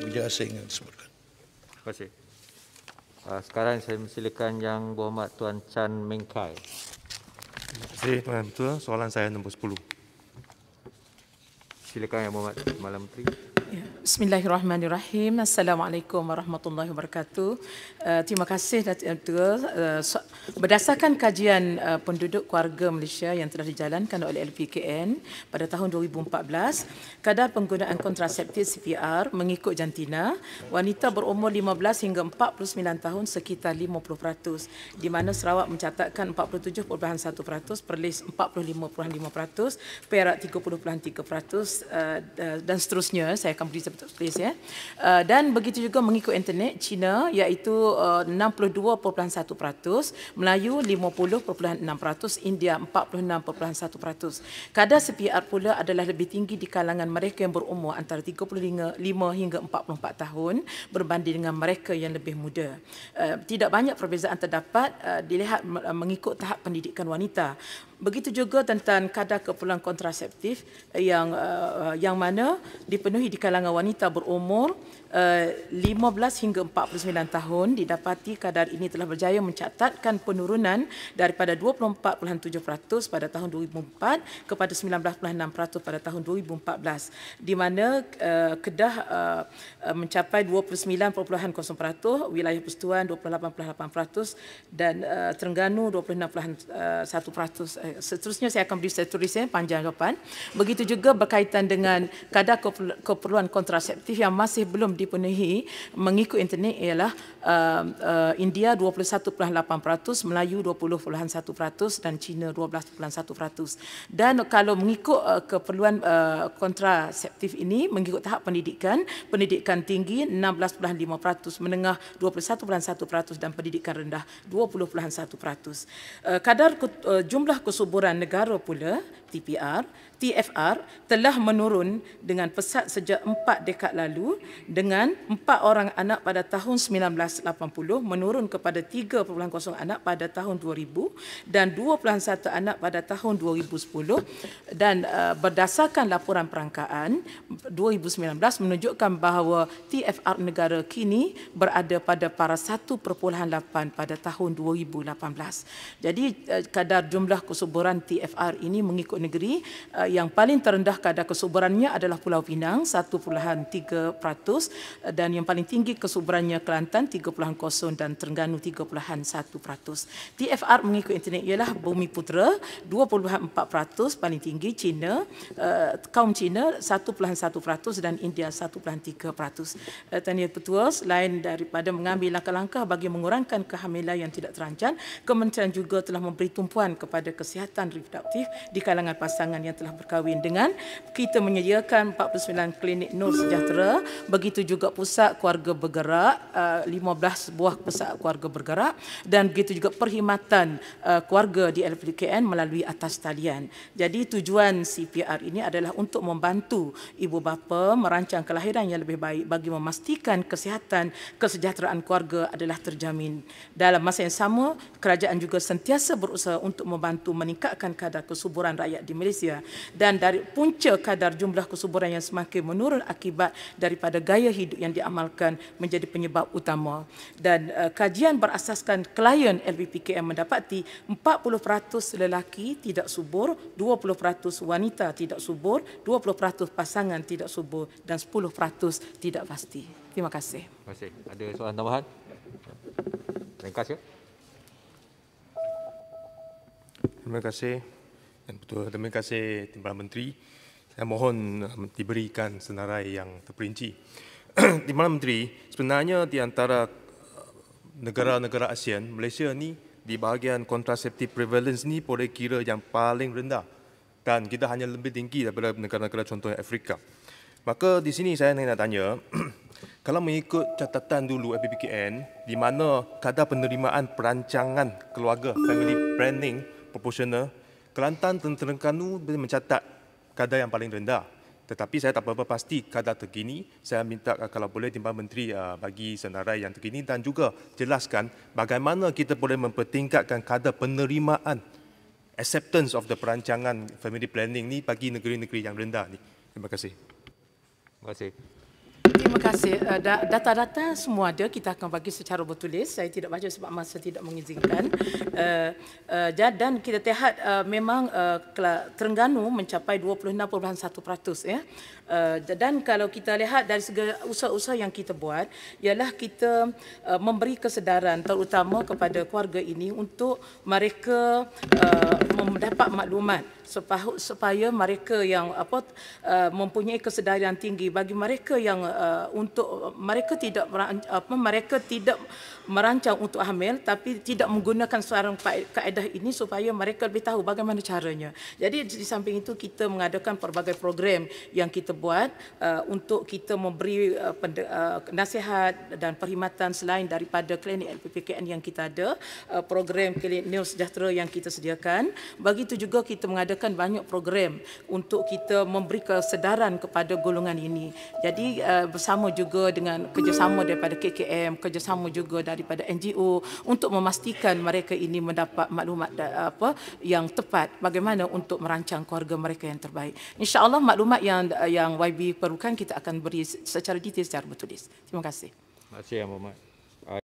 Bila saya ingin sebutkan. Terima kasih. Ah, sekarang saya silakan Yang Berhormat Tuan Chan Meng Kai. Terima kasih Tuan Tua. Soalan saya nombor 10. Silakan Yang Berhormat Malam Menteri. Bismillahirrahmanirrahim. Assalamualaikum warahmatullahi wabarakatuh. Uh, terima kasih Datuk Tua. Uh, so, berdasarkan kajian uh, penduduk keluarga Malaysia yang telah dijalankan oleh LPKN pada tahun 2014, kadar penggunaan kontraseptif CPR mengikut jantina wanita berumur 15 hingga 49 tahun sekitar 50% di mana Sarawak mencatatkan 47.1%, Perlis 45.5%, Perak 30.3% uh, dan seterusnya. Saya companies dapat tulis ya. Uh, dan begitu juga mengikut internet China iaitu uh, 62.1%, Melayu 50.6%, India 46.1%. Kadar CPR pula adalah lebih tinggi di kalangan mereka yang berumur antara 35 hingga 44 tahun berbanding dengan mereka yang lebih muda. Uh, tidak banyak perbezaan terdapat uh, dilihat uh, mengikut tahap pendidikan wanita. Begitu juga tentang kadar keperluan kontraseptif yang uh, yang mana dipenuhi di kalangan wanita berumur uh, 15 hingga 49 tahun didapati kadar ini telah berjaya mencatatkan penurunan daripada 24.7% pada tahun 2004 kepada 19.6% pada tahun 2014 di mana uh, Kedah uh, mencapai 29.0%, wilayah Pestuan 28.8% dan uh, Terengganu 26.1% Eh, seterusnya saya akan beri seterusnya eh, panjang jawapan. Begitu juga berkaitan dengan kadar keperluan kontraseptif yang masih belum dipenuhi mengikut internet ialah uh, uh, India 21.8%, Melayu 20.1% dan China 12.1%. Dan kalau mengikut uh, keperluan uh, kontraseptif ini mengikut tahap pendidikan, pendidikan tinggi 16.5%, menengah 21.1% dan pendidikan rendah 20.1%. Uh, kadar uh, jumlah kesu kesuburan negara pula, TPR, TFR telah menurun dengan pesat sejak empat dekad lalu dengan empat orang anak pada tahun 1980 menurun kepada 3.0 anak pada tahun 2000 dan 2.1 anak pada tahun 2010 dan uh, berdasarkan laporan perangkaan 2019 menunjukkan bahawa TFR negara kini berada pada para 1.8 pada tahun 2018. Jadi uh, kadar jumlah kesuburan kesuburan TFR ini mengikut negeri eh, yang paling terendah kadar kesuburannya adalah Pulau Pinang 1.3% eh, dan yang paling tinggi kesuburannya Kelantan 3.0 dan Terengganu 3.1%. TFR mengikut internet ialah Bumi Putera 2.4% paling tinggi China, eh, kaum China 1.1% dan India 1.3%. Tania Petua selain daripada mengambil langkah-langkah bagi mengurangkan kehamilan yang tidak terancang, kementerian juga telah memberi tumpuan kepada kesihatan kesihatan reproduktif di kalangan pasangan yang telah berkahwin dengan kita menyediakan 49 klinik Nur Sejahtera begitu juga pusat keluarga bergerak 15 eh, buah pusat keluarga bergerak dan begitu juga perkhidmatan eh, keluarga di LPKN melalui atas talian jadi tujuan CPR ini adalah untuk membantu ibu bapa merancang kelahiran yang lebih baik bagi memastikan kesihatan kesejahteraan keluarga adalah terjamin dalam masa yang sama kerajaan juga sentiasa berusaha untuk membantu men- meningkatkan kadar kesuburan rakyat di Malaysia dan dari punca kadar jumlah kesuburan yang semakin menurun akibat daripada gaya hidup yang diamalkan menjadi penyebab utama dan uh, kajian berasaskan klien LBPKM mendapati 40% lelaki tidak subur, 20% wanita tidak subur, 20% pasangan tidak subur dan 10% tidak pasti. Terima kasih. Terima kasih. Ada soalan tambahan? Terima kasih. Terima kasih dan betul terima kasih Timbalan Menteri. Saya mohon um, diberikan senarai yang terperinci. Timbalan Menteri, sebenarnya di antara uh, negara-negara ASEAN, Malaysia ni di bahagian contraceptive prevalence ni boleh kira yang paling rendah dan kita hanya lebih tinggi daripada negara-negara contohnya Afrika. Maka di sini saya nak tanya, kalau mengikut catatan dulu FBPKN, di mana kadar penerimaan perancangan keluarga, family planning, Proporsional Kelantan Tentera Kanu boleh mencatat kadar yang paling rendah. Tetapi saya tak berapa pasti kadar terkini. Saya minta eh, kalau boleh timbal Menteri eh, bagi senarai yang terkini dan juga jelaskan bagaimana kita boleh mempertingkatkan kadar penerimaan acceptance of the perancangan family planning ni bagi negeri-negeri yang rendah ni. Terima kasih. Terima kasih. Terima kasih. Eh, data-data semua ada kita akan bagi secara bertulis. Saya tidak baca sebab masa tidak mengizinkan. Eh, eh, dan kita lihat memang Terengganu mencapai 26.1%. Ya. Dan kalau kita lihat dari segala usaha-usaha yang kita buat, ialah kita memberi kesedaran terutama kepada keluarga ini untuk mereka mendapat maklumat supaya mereka yang apa mempunyai kesedaran tinggi bagi mereka yang uh, untuk mereka tidak apa mereka tidak merancang untuk hamil tapi tidak menggunakan suara kaedah ini supaya mereka lebih tahu bagaimana caranya. Jadi di samping itu kita mengadakan pelbagai program yang kita buat uh, untuk kita memberi uh, penda, uh, nasihat dan perkhidmatan selain daripada klinik LPPKN yang kita ada, uh, program klinik Neo Sejahtera yang kita sediakan. Begitu juga kita mengadakan banyak program untuk kita memberi kesedaran kepada golongan ini. Jadi uh, bersama juga dengan kerjasama daripada KKM, kerjasama juga daripada NGO untuk memastikan mereka ini mendapat maklumat apa yang tepat bagaimana untuk merancang keluarga mereka yang terbaik. Insya-Allah maklumat yang yang YB perlukan kita akan beri secara detail secara bertulis. Terima kasih. Terima kasih, Muhammad.